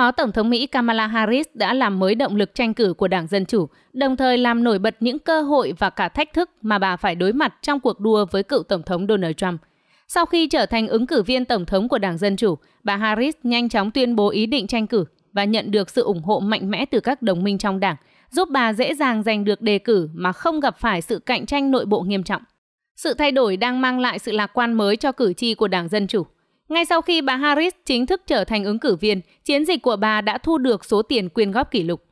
Phó Tổng thống Mỹ Kamala Harris đã làm mới động lực tranh cử của Đảng Dân Chủ, đồng thời làm nổi bật những cơ hội và cả thách thức mà bà phải đối mặt trong cuộc đua với cựu Tổng thống Donald Trump. Sau khi trở thành ứng cử viên Tổng thống của Đảng Dân Chủ, bà Harris nhanh chóng tuyên bố ý định tranh cử và nhận được sự ủng hộ mạnh mẽ từ các đồng minh trong đảng, giúp bà dễ dàng giành được đề cử mà không gặp phải sự cạnh tranh nội bộ nghiêm trọng. Sự thay đổi đang mang lại sự lạc quan mới cho cử tri của Đảng Dân Chủ – ngay sau khi bà Harris chính thức trở thành ứng cử viên, chiến dịch của bà đã thu được số tiền quyên góp kỷ lục.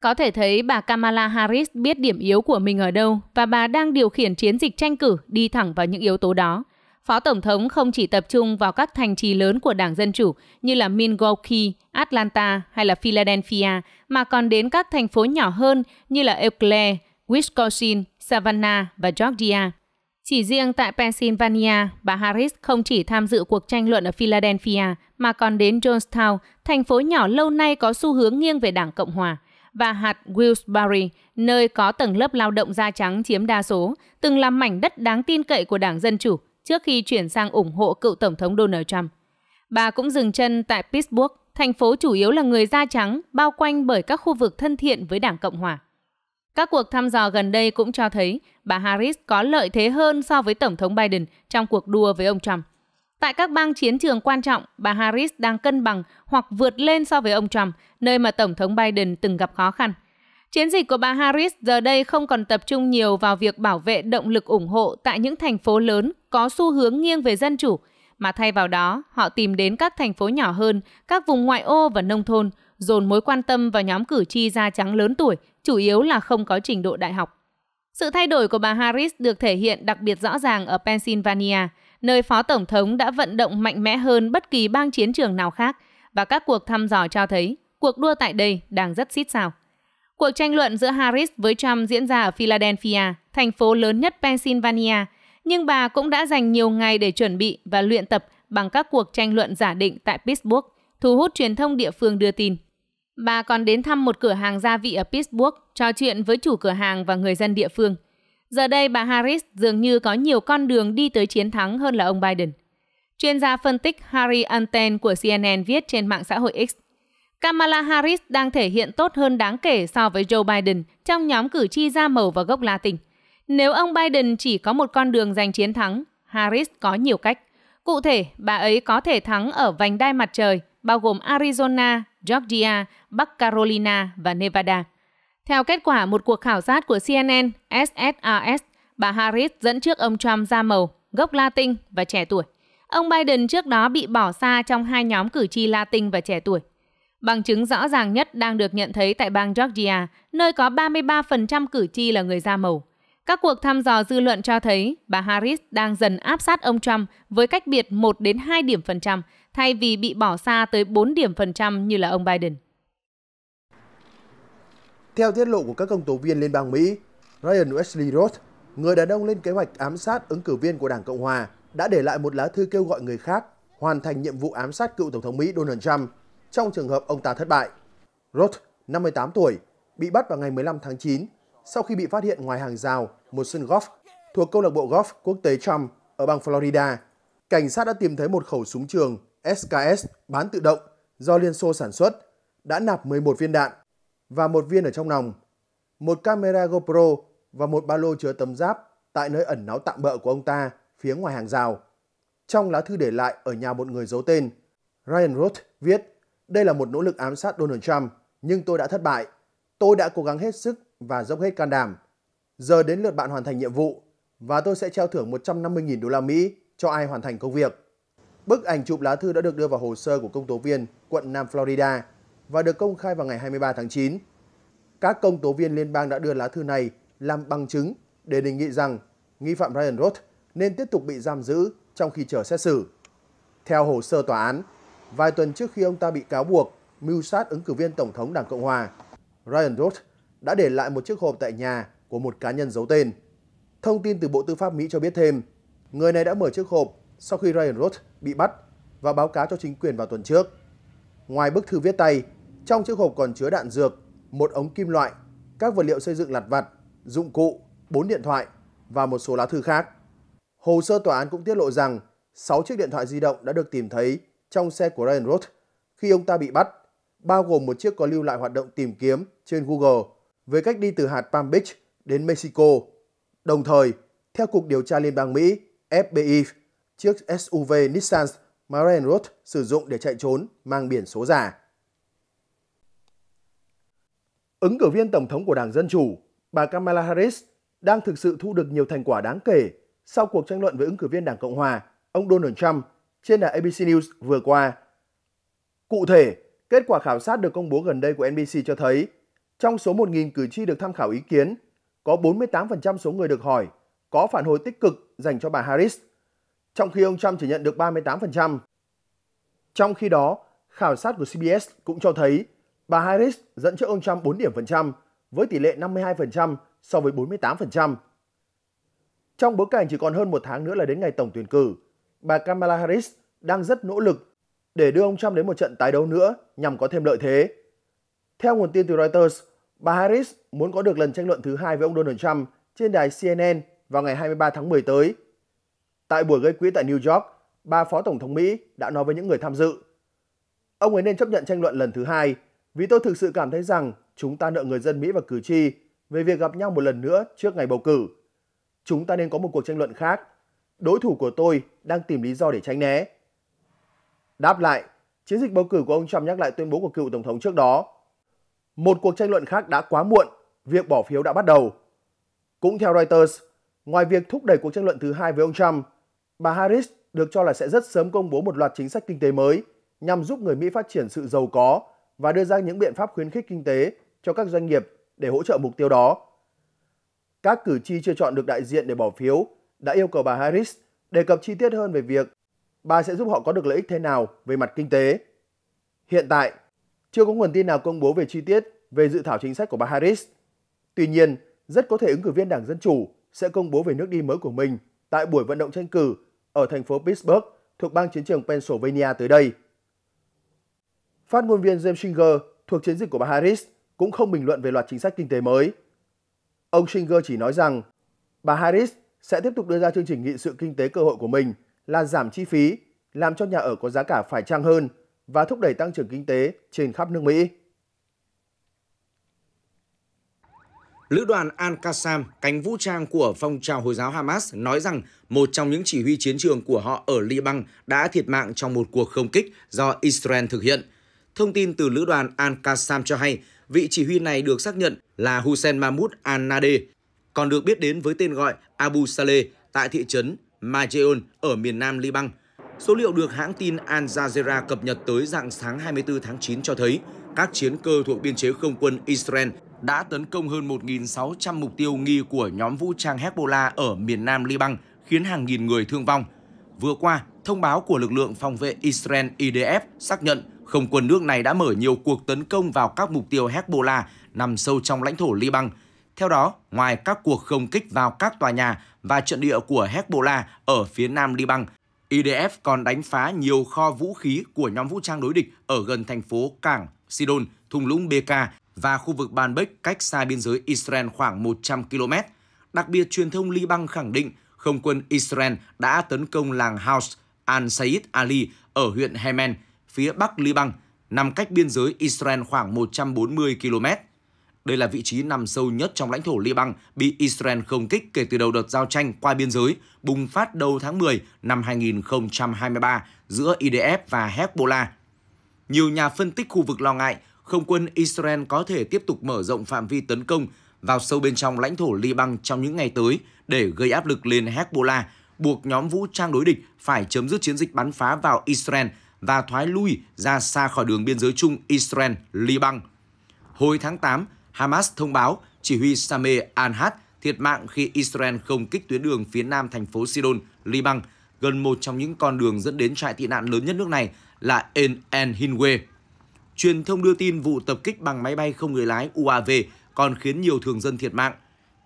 Có thể thấy bà Kamala Harris biết điểm yếu của mình ở đâu và bà đang điều khiển chiến dịch tranh cử đi thẳng vào những yếu tố đó. Phó Tổng thống không chỉ tập trung vào các thành trì lớn của Đảng Dân Chủ như là Milwaukee, Atlanta hay là Philadelphia, mà còn đến các thành phố nhỏ hơn như là Eau Claire, Wisconsin, Savannah và Georgia. Chỉ riêng tại Pennsylvania, bà Harris không chỉ tham dự cuộc tranh luận ở Philadelphia mà còn đến Johnstown, thành phố nhỏ lâu nay có xu hướng nghiêng về Đảng Cộng Hòa, và hạt Wilkes-Barre, nơi có tầng lớp lao động da trắng chiếm đa số, từng là mảnh đất đáng tin cậy của Đảng Dân Chủ trước khi chuyển sang ủng hộ cựu Tổng thống Donald Trump. Bà cũng dừng chân tại Pittsburgh, thành phố chủ yếu là người da trắng, bao quanh bởi các khu vực thân thiện với Đảng Cộng Hòa. Các cuộc thăm dò gần đây cũng cho thấy bà Harris có lợi thế hơn so với Tổng thống Biden trong cuộc đua với ông Trump. Tại các bang chiến trường quan trọng, bà Harris đang cân bằng hoặc vượt lên so với ông Trump, nơi mà Tổng thống Biden từng gặp khó khăn. Chiến dịch của bà Harris giờ đây không còn tập trung nhiều vào việc bảo vệ động lực ủng hộ tại những thành phố lớn có xu hướng nghiêng về dân chủ, mà thay vào đó, họ tìm đến các thành phố nhỏ hơn, các vùng ngoại ô và nông thôn, dồn mối quan tâm vào nhóm cử tri da trắng lớn tuổi chủ yếu là không có trình độ đại học. Sự thay đổi của bà Harris được thể hiện đặc biệt rõ ràng ở Pennsylvania, nơi Phó Tổng thống đã vận động mạnh mẽ hơn bất kỳ bang chiến trường nào khác và các cuộc thăm dò cho thấy cuộc đua tại đây đang rất xít xào. Cuộc tranh luận giữa Harris với Trump diễn ra ở Philadelphia, thành phố lớn nhất Pennsylvania, nhưng bà cũng đã dành nhiều ngày để chuẩn bị và luyện tập bằng các cuộc tranh luận giả định tại Pittsburgh, thu hút truyền thông địa phương đưa tin. Bà còn đến thăm một cửa hàng gia vị ở Pittsburgh, trò chuyện với chủ cửa hàng và người dân địa phương. Giờ đây bà Harris dường như có nhiều con đường đi tới chiến thắng hơn là ông Biden. Chuyên gia phân tích Harry Anten của CNN viết trên mạng xã hội X. Kamala Harris đang thể hiện tốt hơn đáng kể so với Joe Biden trong nhóm cử tri da màu và gốc Latin. Nếu ông Biden chỉ có một con đường giành chiến thắng, Harris có nhiều cách. Cụ thể, bà ấy có thể thắng ở vành đai mặt trời, bao gồm Arizona, Georgia, Bắc Carolina và Nevada. Theo kết quả một cuộc khảo sát của CNN, SSRS, bà Harris dẫn trước ông Trump da màu, gốc Latin và trẻ tuổi. Ông Biden trước đó bị bỏ xa trong hai nhóm cử tri Latin và trẻ tuổi. Bằng chứng rõ ràng nhất đang được nhận thấy tại bang Georgia, nơi có 33% cử tri là người da màu. Các cuộc thăm dò dư luận cho thấy bà Harris đang dần áp sát ông Trump với cách biệt 1 đến 2 điểm phần trăm thay vì bị bỏ xa tới 4 điểm phần trăm như là ông Biden. Theo tiết lộ của các công tố viên Liên bang Mỹ, Ryan Wesley Roth, người đàn ông lên kế hoạch ám sát ứng cử viên của Đảng Cộng Hòa, đã để lại một lá thư kêu gọi người khác hoàn thành nhiệm vụ ám sát cựu Tổng thống Mỹ Donald Trump trong trường hợp ông ta thất bại. Roth, 58 tuổi, bị bắt vào ngày 15 tháng 9 sau khi bị phát hiện ngoài hàng rào một sân golf thuộc câu lạc bộ golf quốc tế Trump ở bang Florida. Cảnh sát đã tìm thấy một khẩu súng trường SKS bán tự động do Liên Xô sản xuất đã nạp 11 viên đạn và một viên ở trong nòng, một camera GoPro và một ba lô chứa tấm giáp tại nơi ẩn náu tạm bợ của ông ta phía ngoài hàng rào. Trong lá thư để lại ở nhà một người giấu tên, Ryan Roth viết đây là một nỗ lực ám sát Donald Trump, nhưng tôi đã thất bại. Tôi đã cố gắng hết sức và dốc hết can đảm. Giờ đến lượt bạn hoàn thành nhiệm vụ và tôi sẽ treo thưởng 150.000 đô la Mỹ cho ai hoàn thành công việc. Bức ảnh chụp lá thư đã được đưa vào hồ sơ của công tố viên quận Nam Florida và được công khai vào ngày 23 tháng 9. Các công tố viên liên bang đã đưa lá thư này làm bằng chứng để đề nghị rằng nghi phạm Ryan Roth nên tiếp tục bị giam giữ trong khi chờ xét xử. Theo hồ sơ tòa án, vài tuần trước khi ông ta bị cáo buộc mưu sát ứng cử viên Tổng thống Đảng Cộng Hòa, Ryan Roth đã để lại một chiếc hộp tại nhà của một cá nhân giấu tên. Thông tin từ Bộ Tư pháp Mỹ cho biết thêm, người này đã mở chiếc hộp sau khi Ryan Roth bị bắt và báo cáo cho chính quyền vào tuần trước. Ngoài bức thư viết tay, trong chiếc hộp còn chứa đạn dược, một ống kim loại, các vật liệu xây dựng lặt vặt, dụng cụ, bốn điện thoại và một số lá thư khác. Hồ sơ tòa án cũng tiết lộ rằng 6 chiếc điện thoại di động đã được tìm thấy trong xe của Ryan Roth khi ông ta bị bắt, bao gồm một chiếc có lưu lại hoạt động tìm kiếm trên Google với cách đi từ hạt Palm Beach đến Mexico. Đồng thời, theo Cục Điều tra Liên bang Mỹ, FBI chiếc SUV Nissan Marenroth sử dụng để chạy trốn mang biển số giả. Ứng cử viên Tổng thống của Đảng Dân Chủ, bà Kamala Harris đang thực sự thu được nhiều thành quả đáng kể sau cuộc tranh luận với ứng cử viên Đảng Cộng Hòa, ông Donald Trump, trên đài ABC News vừa qua. Cụ thể, kết quả khảo sát được công bố gần đây của NBC cho thấy, trong số 1.000 cử tri được tham khảo ý kiến, có 48% số người được hỏi có phản hồi tích cực dành cho bà Harris – trong khi ông Trump chỉ nhận được 38%. Trong khi đó, khảo sát của CBS cũng cho thấy bà Harris dẫn trước ông Trump 4 điểm phần trăm với tỷ lệ 52% so với 48%. Trong bối cảnh chỉ còn hơn một tháng nữa là đến ngày tổng tuyển cử, bà Kamala Harris đang rất nỗ lực để đưa ông Trump đến một trận tái đấu nữa nhằm có thêm lợi thế. Theo nguồn tin từ Reuters, bà Harris muốn có được lần tranh luận thứ hai với ông Donald Trump trên đài CNN vào ngày 23 tháng 10 tới – Tại buổi gây quỹ tại New York, ba phó tổng thống Mỹ đã nói với những người tham dự. Ông ấy nên chấp nhận tranh luận lần thứ hai vì tôi thực sự cảm thấy rằng chúng ta nợ người dân Mỹ và cử tri về việc gặp nhau một lần nữa trước ngày bầu cử. Chúng ta nên có một cuộc tranh luận khác. Đối thủ của tôi đang tìm lý do để tránh né. Đáp lại, chiến dịch bầu cử của ông Trump nhắc lại tuyên bố của cựu tổng thống trước đó. Một cuộc tranh luận khác đã quá muộn, việc bỏ phiếu đã bắt đầu. Cũng theo Reuters, ngoài việc thúc đẩy cuộc tranh luận thứ hai với ông Trump, Bà Harris được cho là sẽ rất sớm công bố một loạt chính sách kinh tế mới nhằm giúp người Mỹ phát triển sự giàu có và đưa ra những biện pháp khuyến khích kinh tế cho các doanh nghiệp để hỗ trợ mục tiêu đó. Các cử tri chưa chọn được đại diện để bỏ phiếu đã yêu cầu bà Harris đề cập chi tiết hơn về việc bà sẽ giúp họ có được lợi ích thế nào về mặt kinh tế. Hiện tại, chưa có nguồn tin nào công bố về chi tiết về dự thảo chính sách của bà Harris. Tuy nhiên, rất có thể ứng cử viên Đảng Dân Chủ sẽ công bố về nước đi mới của mình tại buổi vận động tranh cử ở thành phố Pittsburgh thuộc bang chiến trường Pennsylvania tới đây. Phát ngôn viên James Singer thuộc chiến dịch của bà Harris cũng không bình luận về loạt chính sách kinh tế mới. Ông Singer chỉ nói rằng bà Harris sẽ tiếp tục đưa ra chương trình nghị sự kinh tế cơ hội của mình là giảm chi phí, làm cho nhà ở có giá cả phải chăng hơn và thúc đẩy tăng trưởng kinh tế trên khắp nước Mỹ. Lữ đoàn Al-Qassam, cánh vũ trang của phong trào Hồi giáo Hamas, nói rằng một trong những chỉ huy chiến trường của họ ở Liban đã thiệt mạng trong một cuộc không kích do Israel thực hiện. Thông tin từ Lữ đoàn Al-Qassam cho hay, vị chỉ huy này được xác nhận là Hussein Mahmoud Al-Nade, còn được biết đến với tên gọi Abu Saleh tại thị trấn Majeon ở miền nam Liban. Số liệu được hãng tin Al Jazeera cập nhật tới dạng sáng 24 tháng 9 cho thấy các chiến cơ thuộc biên chế không quân Israel đã tấn công hơn 1.600 mục tiêu nghi của nhóm vũ trang Hezbollah ở miền nam Liban, khiến hàng nghìn người thương vong. Vừa qua, thông báo của lực lượng phòng vệ Israel IDF xác nhận không quân nước này đã mở nhiều cuộc tấn công vào các mục tiêu Hezbollah nằm sâu trong lãnh thổ Liban. Theo đó, ngoài các cuộc không kích vào các tòa nhà và trận địa của Hezbollah ở phía nam Liban, IDF còn đánh phá nhiều kho vũ khí của nhóm vũ trang đối địch ở gần thành phố Cảng Sidon, thung lũng Beka và khu vực Banbek cách xa biên giới Israel khoảng 100 km. Đặc biệt, truyền thông Liban khẳng định không quân Israel đã tấn công làng House al-Said Ali ở huyện Hemen, phía bắc Liban, nằm cách biên giới Israel khoảng 140 km. Đây là vị trí nằm sâu nhất trong lãnh thổ Liban bị Israel không kích kể từ đầu đợt giao tranh qua biên giới bùng phát đầu tháng 10 năm 2023 giữa IDF và Hezbollah. Nhiều nhà phân tích khu vực lo ngại không quân Israel có thể tiếp tục mở rộng phạm vi tấn công vào sâu bên trong lãnh thổ Liban trong những ngày tới để gây áp lực lên Hezbollah, buộc nhóm vũ trang đối địch phải chấm dứt chiến dịch bắn phá vào Israel và thoái lui ra xa khỏi đường biên giới chung Israel-Liban. Hồi tháng 8, Hamas thông báo chỉ huy Sameh al-Had thiệt mạng khi Israel không kích tuyến đường phía nam thành phố Sidon, Liban, gần một trong những con đường dẫn đến trại tị nạn lớn nhất nước này là En En Hinwe truyền thông đưa tin vụ tập kích bằng máy bay không người lái UAV còn khiến nhiều thường dân thiệt mạng.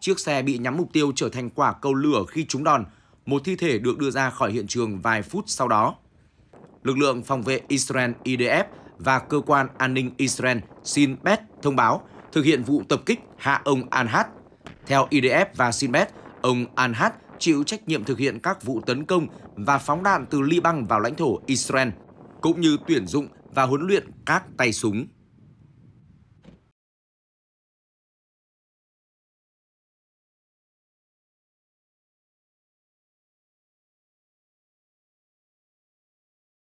Chiếc xe bị nhắm mục tiêu trở thành quả cầu lửa khi trúng đòn. Một thi thể được đưa ra khỏi hiện trường vài phút sau đó. Lực lượng phòng vệ Israel IDF và cơ quan an ninh Israel Shin Bet thông báo thực hiện vụ tập kích hạ ông Anhat. Theo IDF và Shin Bet, ông Anhat chịu trách nhiệm thực hiện các vụ tấn công và phóng đạn từ Liban vào lãnh thổ Israel, cũng như tuyển dụng và huấn luyện các tay súng